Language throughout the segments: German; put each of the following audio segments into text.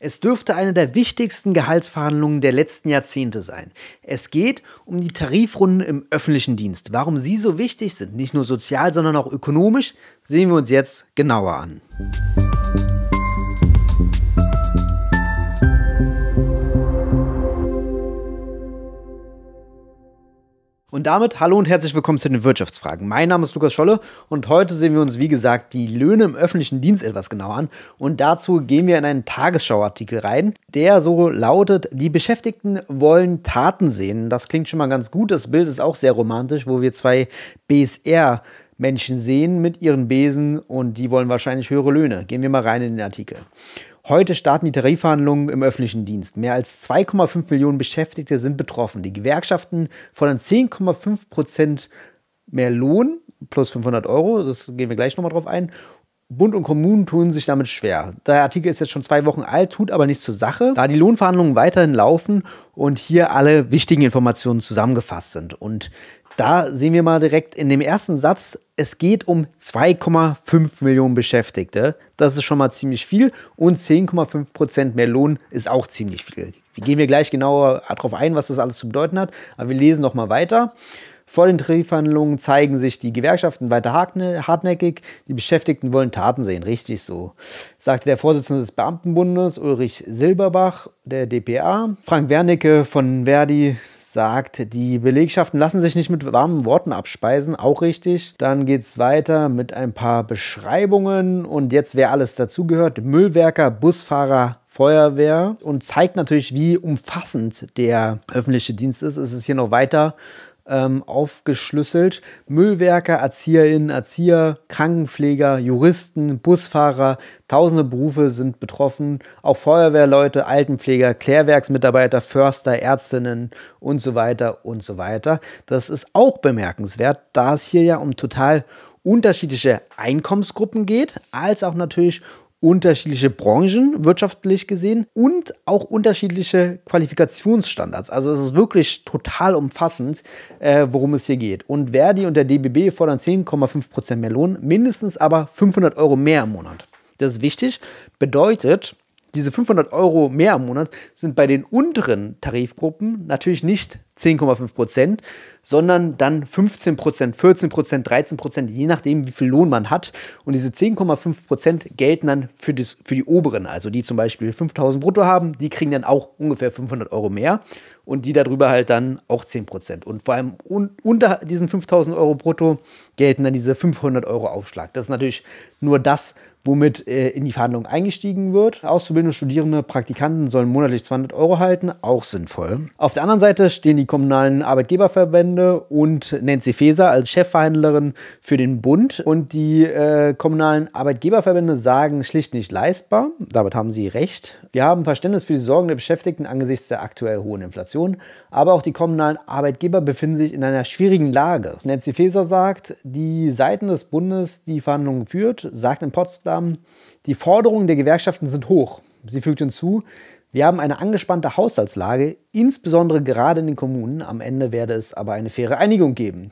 Es dürfte eine der wichtigsten Gehaltsverhandlungen der letzten Jahrzehnte sein. Es geht um die Tarifrunden im öffentlichen Dienst. Warum sie so wichtig sind, nicht nur sozial, sondern auch ökonomisch, sehen wir uns jetzt genauer an. Und damit hallo und herzlich willkommen zu den Wirtschaftsfragen. Mein Name ist Lukas Scholle und heute sehen wir uns, wie gesagt, die Löhne im öffentlichen Dienst etwas genauer an. Und dazu gehen wir in einen Tagesschauartikel rein, der so lautet, die Beschäftigten wollen Taten sehen. Das klingt schon mal ganz gut. Das Bild ist auch sehr romantisch, wo wir zwei BSR Menschen sehen mit ihren Besen und die wollen wahrscheinlich höhere Löhne. Gehen wir mal rein in den Artikel. Heute starten die Tarifverhandlungen im öffentlichen Dienst. Mehr als 2,5 Millionen Beschäftigte sind betroffen. Die Gewerkschaften fordern 10,5 Prozent mehr Lohn plus 500 Euro, das gehen wir gleich nochmal drauf ein, Bund und Kommunen tun sich damit schwer. Der Artikel ist jetzt schon zwei Wochen alt, tut aber nichts zur Sache, da die Lohnverhandlungen weiterhin laufen und hier alle wichtigen Informationen zusammengefasst sind. Und da sehen wir mal direkt in dem ersten Satz, es geht um 2,5 Millionen Beschäftigte. Das ist schon mal ziemlich viel und 10,5 Prozent mehr Lohn ist auch ziemlich viel. Wir gehen wir gleich genauer darauf ein, was das alles zu bedeuten hat, aber wir lesen noch mal weiter. Vor den Tarifverhandlungen zeigen sich die Gewerkschaften weiter hartnäckig. Die Beschäftigten wollen Taten sehen. Richtig so, sagte der Vorsitzende des Beamtenbundes Ulrich Silberbach, der DPA. Frank Wernicke von Verdi sagt, die Belegschaften lassen sich nicht mit warmen Worten abspeisen, auch richtig. Dann geht es weiter mit ein paar Beschreibungen und jetzt, wer alles dazugehört, Müllwerker, Busfahrer, Feuerwehr und zeigt natürlich, wie umfassend der öffentliche Dienst ist. Es ist hier noch weiter ähm, aufgeschlüsselt. Müllwerker, Erzieherinnen, Erzieher, Krankenpfleger, Juristen, Busfahrer, tausende Berufe sind betroffen. Auch Feuerwehrleute, Altenpfleger, Klärwerksmitarbeiter, Förster, Ärztinnen und so weiter und so weiter. Das ist auch bemerkenswert, da es hier ja um total unterschiedliche Einkommensgruppen geht, als auch natürlich um unterschiedliche Branchen wirtschaftlich gesehen und auch unterschiedliche Qualifikationsstandards. Also es ist wirklich total umfassend, äh, worum es hier geht. Und Verdi und der DBB fordern 10,5% Prozent mehr Lohn, mindestens aber 500 Euro mehr im Monat. Das ist wichtig, bedeutet, diese 500 Euro mehr im Monat sind bei den unteren Tarifgruppen natürlich nicht 10,5 Prozent, sondern dann 15 Prozent, 14 Prozent, 13 Prozent, je nachdem, wie viel Lohn man hat. Und diese 10,5 Prozent gelten dann für, das, für die Oberen, also die zum Beispiel 5000 brutto haben, die kriegen dann auch ungefähr 500 Euro mehr und die darüber halt dann auch 10 Prozent. Und vor allem un unter diesen 5000 Euro brutto gelten dann diese 500 Euro Aufschlag. Das ist natürlich nur das, womit äh, in die Verhandlung eingestiegen wird. Auszubildende, Studierende, Praktikanten sollen monatlich 200 Euro halten, auch sinnvoll. Auf der anderen Seite stehen die kommunalen Arbeitgeberverbände und Nancy Faeser als Chefverhandlerin für den Bund. Und die äh, kommunalen Arbeitgeberverbände sagen schlicht nicht leistbar. Damit haben sie recht. Wir haben Verständnis für die Sorgen der Beschäftigten angesichts der aktuell hohen Inflation. Aber auch die kommunalen Arbeitgeber befinden sich in einer schwierigen Lage. Nancy Faeser sagt, die Seiten des Bundes, die Verhandlungen führt, sagt in Potsdam, die Forderungen der Gewerkschaften sind hoch. Sie fügt hinzu, wir haben eine angespannte Haushaltslage, insbesondere gerade in den Kommunen. Am Ende werde es aber eine faire Einigung geben.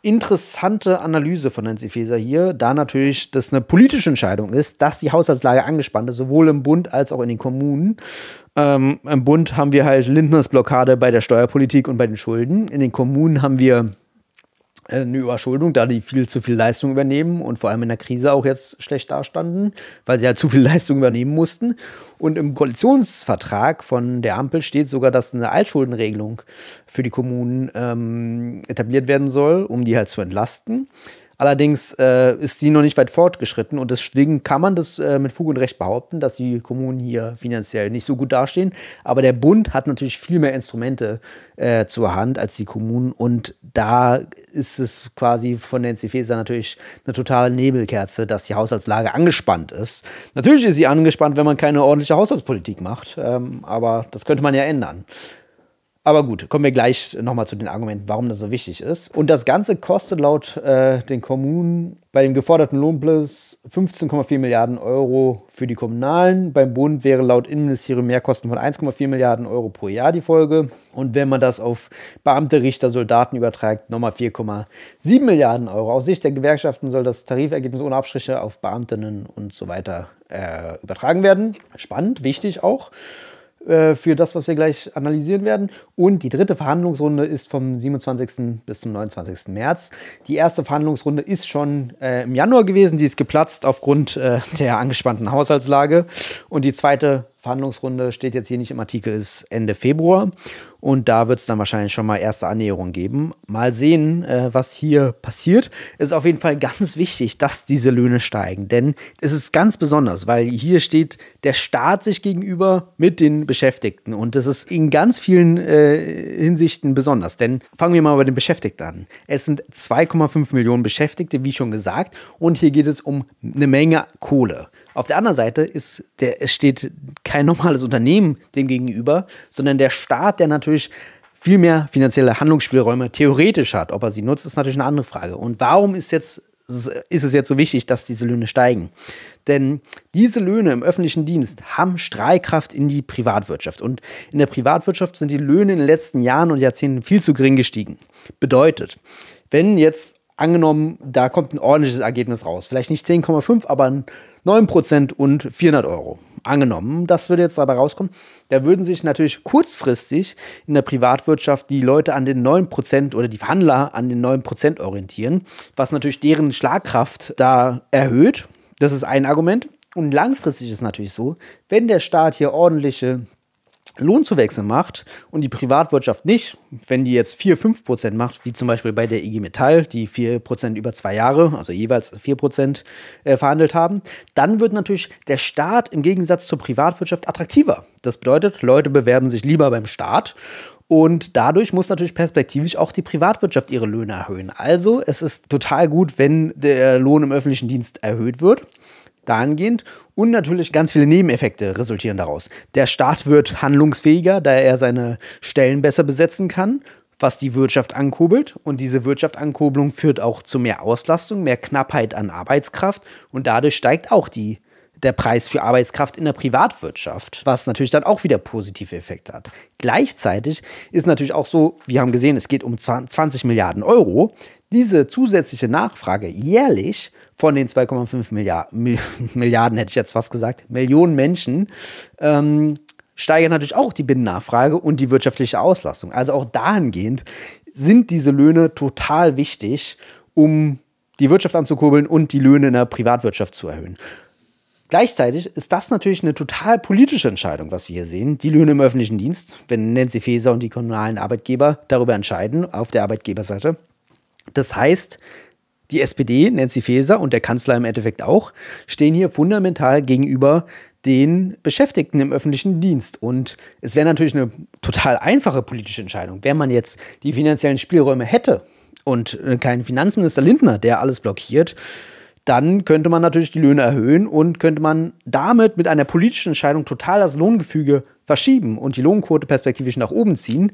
Interessante Analyse von Nancy Faeser hier, da natürlich das eine politische Entscheidung ist, dass die Haushaltslage angespannt ist, sowohl im Bund als auch in den Kommunen. Ähm, Im Bund haben wir halt Lindners Blockade bei der Steuerpolitik und bei den Schulden. In den Kommunen haben wir äh, eine Überschuldung, da die viel zu viel Leistung übernehmen und vor allem in der Krise auch jetzt schlecht dastanden, weil sie ja halt zu viel Leistung übernehmen mussten. Und im Koalitionsvertrag von der Ampel steht sogar, dass eine Altschuldenregelung für die Kommunen ähm, etabliert werden soll, um die halt zu entlasten. Allerdings äh, ist die noch nicht weit fortgeschritten und deswegen kann man das äh, mit Fug und Recht behaupten, dass die Kommunen hier finanziell nicht so gut dastehen. Aber der Bund hat natürlich viel mehr Instrumente äh, zur Hand als die Kommunen und da ist es quasi von Nancy Faeser natürlich eine totale Nebelkerze, dass die Haushaltslage angespannt ist. Natürlich ist sie angespannt, wenn man keine ordentliche Haushaltspolitik macht, ähm, aber das könnte man ja ändern. Aber gut, kommen wir gleich nochmal zu den Argumenten, warum das so wichtig ist. Und das Ganze kostet laut äh, den Kommunen bei dem geforderten Lohnplus 15,4 Milliarden Euro für die Kommunalen. Beim Bund wäre laut Innenministerium Mehrkosten von 1,4 Milliarden Euro pro Jahr die Folge. Und wenn man das auf Beamte, Richter, Soldaten übertragt, nochmal 4,7 Milliarden Euro. Aus Sicht der Gewerkschaften soll das Tarifergebnis ohne Abstriche auf Beamtinnen und so weiter äh, übertragen werden. Spannend, wichtig auch. Äh, für das, was wir gleich analysieren werden. Und die dritte Verhandlungsrunde ist vom 27. bis zum 29. März. Die erste Verhandlungsrunde ist schon äh, im Januar gewesen, die ist geplatzt aufgrund äh, der angespannten Haushaltslage. Und die zweite Verhandlungsrunde steht jetzt hier nicht im Artikel, ist Ende Februar. Und da wird es dann wahrscheinlich schon mal erste Annäherungen geben. Mal sehen, äh, was hier passiert. Es ist auf jeden Fall ganz wichtig, dass diese Löhne steigen. Denn es ist ganz besonders, weil hier steht der Staat sich gegenüber mit den Beschäftigten. Und das ist in ganz vielen äh, Hinsichten besonders. Denn fangen wir mal bei den Beschäftigten an. Es sind 2,5 Millionen Beschäftigte, wie schon gesagt. Und hier geht es um eine Menge Kohle. Auf der anderen Seite ist der, es steht kein normales Unternehmen dem gegenüber, sondern der Staat, der natürlich viel mehr finanzielle Handlungsspielräume theoretisch hat. Ob er sie nutzt, ist natürlich eine andere Frage. Und warum ist, jetzt, ist es jetzt so wichtig, dass diese Löhne steigen? Denn diese Löhne im öffentlichen Dienst haben Strahlkraft in die Privatwirtschaft. Und in der Privatwirtschaft sind die Löhne in den letzten Jahren und Jahrzehnten viel zu gering gestiegen. Bedeutet, wenn jetzt angenommen, da kommt ein ordentliches Ergebnis raus, vielleicht nicht 10,5, aber ein 9% und 400 Euro. Angenommen, das würde jetzt dabei rauskommen, da würden sich natürlich kurzfristig in der Privatwirtschaft die Leute an den 9% oder die Verhandler an den 9% orientieren, was natürlich deren Schlagkraft da erhöht. Das ist ein Argument. Und langfristig ist natürlich so, wenn der Staat hier ordentliche Lohnzuwächse macht und die Privatwirtschaft nicht, wenn die jetzt 4, 5 Prozent macht, wie zum Beispiel bei der IG Metall, die 4 Prozent über zwei Jahre, also jeweils 4 Prozent äh, verhandelt haben, dann wird natürlich der Staat im Gegensatz zur Privatwirtschaft attraktiver. Das bedeutet, Leute bewerben sich lieber beim Staat und dadurch muss natürlich perspektivisch auch die Privatwirtschaft ihre Löhne erhöhen. Also es ist total gut, wenn der Lohn im öffentlichen Dienst erhöht wird dahingehend. Und natürlich ganz viele Nebeneffekte resultieren daraus. Der Staat wird handlungsfähiger, da er seine Stellen besser besetzen kann, was die Wirtschaft ankurbelt. Und diese Wirtschaftsankurbelung führt auch zu mehr Auslastung, mehr Knappheit an Arbeitskraft. Und dadurch steigt auch die der Preis für Arbeitskraft in der Privatwirtschaft, was natürlich dann auch wieder positive Effekte hat. Gleichzeitig ist natürlich auch so, wir haben gesehen, es geht um 20 Milliarden Euro diese zusätzliche Nachfrage jährlich von den 2,5 Milliarden, Milliarden, hätte ich jetzt fast gesagt, Millionen Menschen, ähm, steigert natürlich auch die Binnennachfrage und die wirtschaftliche Auslastung. Also auch dahingehend sind diese Löhne total wichtig, um die Wirtschaft anzukurbeln und die Löhne in der Privatwirtschaft zu erhöhen. Gleichzeitig ist das natürlich eine total politische Entscheidung, was wir hier sehen. Die Löhne im öffentlichen Dienst, wenn Nancy Faeser und die kommunalen Arbeitgeber darüber entscheiden, auf der Arbeitgeberseite, das heißt, die SPD, Nancy Faeser und der Kanzler im Endeffekt auch, stehen hier fundamental gegenüber den Beschäftigten im öffentlichen Dienst. Und es wäre natürlich eine total einfache politische Entscheidung, wenn man jetzt die finanziellen Spielräume hätte und äh, keinen Finanzminister Lindner, der alles blockiert, dann könnte man natürlich die Löhne erhöhen und könnte man damit mit einer politischen Entscheidung total das Lohngefüge verschieben und die Lohnquote perspektivisch nach oben ziehen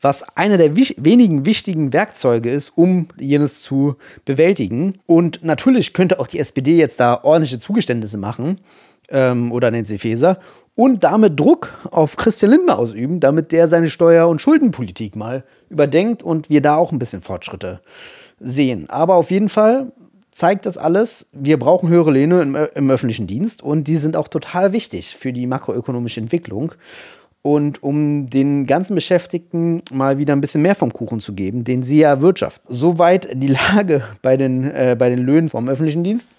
was einer der wich wenigen wichtigen Werkzeuge ist, um jenes zu bewältigen. Und natürlich könnte auch die SPD jetzt da ordentliche Zugeständnisse machen ähm, oder Nancy Faeser und damit Druck auf Christian Lindner ausüben, damit der seine Steuer- und Schuldenpolitik mal überdenkt und wir da auch ein bisschen Fortschritte sehen. Aber auf jeden Fall zeigt das alles, wir brauchen höhere Löhne im, im, öffentlichen Dienst und die sind auch total wichtig für die makroökonomische Entwicklung und um den ganzen Beschäftigten mal wieder ein bisschen mehr vom Kuchen zu geben, den sie ja wirtschaften. Soweit die Lage bei den, äh, bei den Löhnen vom öffentlichen Dienst.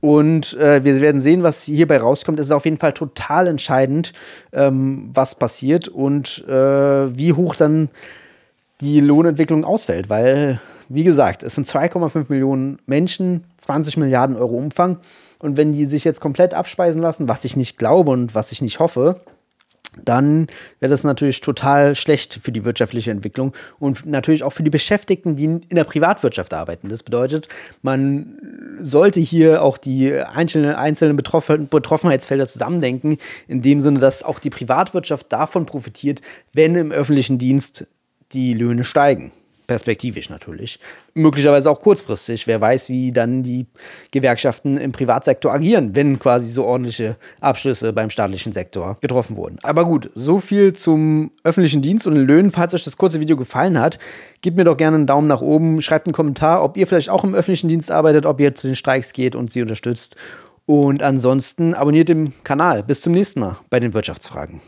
Und äh, wir werden sehen, was hierbei rauskommt. Es ist auf jeden Fall total entscheidend, ähm, was passiert und äh, wie hoch dann die Lohnentwicklung ausfällt. Weil, wie gesagt, es sind 2,5 Millionen Menschen, 20 Milliarden Euro Umfang. Und wenn die sich jetzt komplett abspeisen lassen, was ich nicht glaube und was ich nicht hoffe, dann wäre das natürlich total schlecht für die wirtschaftliche Entwicklung und natürlich auch für die Beschäftigten, die in der Privatwirtschaft arbeiten. Das bedeutet, man sollte hier auch die einzelnen, einzelnen Betroffen, Betroffenheitsfelder zusammendenken, in dem Sinne, dass auch die Privatwirtschaft davon profitiert, wenn im öffentlichen Dienst die Löhne steigen perspektivisch natürlich. Möglicherweise auch kurzfristig. Wer weiß, wie dann die Gewerkschaften im Privatsektor agieren, wenn quasi so ordentliche Abschlüsse beim staatlichen Sektor getroffen wurden. Aber gut, so viel zum öffentlichen Dienst und den Löhnen. Falls euch das kurze Video gefallen hat, gebt mir doch gerne einen Daumen nach oben, schreibt einen Kommentar, ob ihr vielleicht auch im öffentlichen Dienst arbeitet, ob ihr zu den Streiks geht und sie unterstützt. Und ansonsten abonniert den Kanal. Bis zum nächsten Mal bei den Wirtschaftsfragen.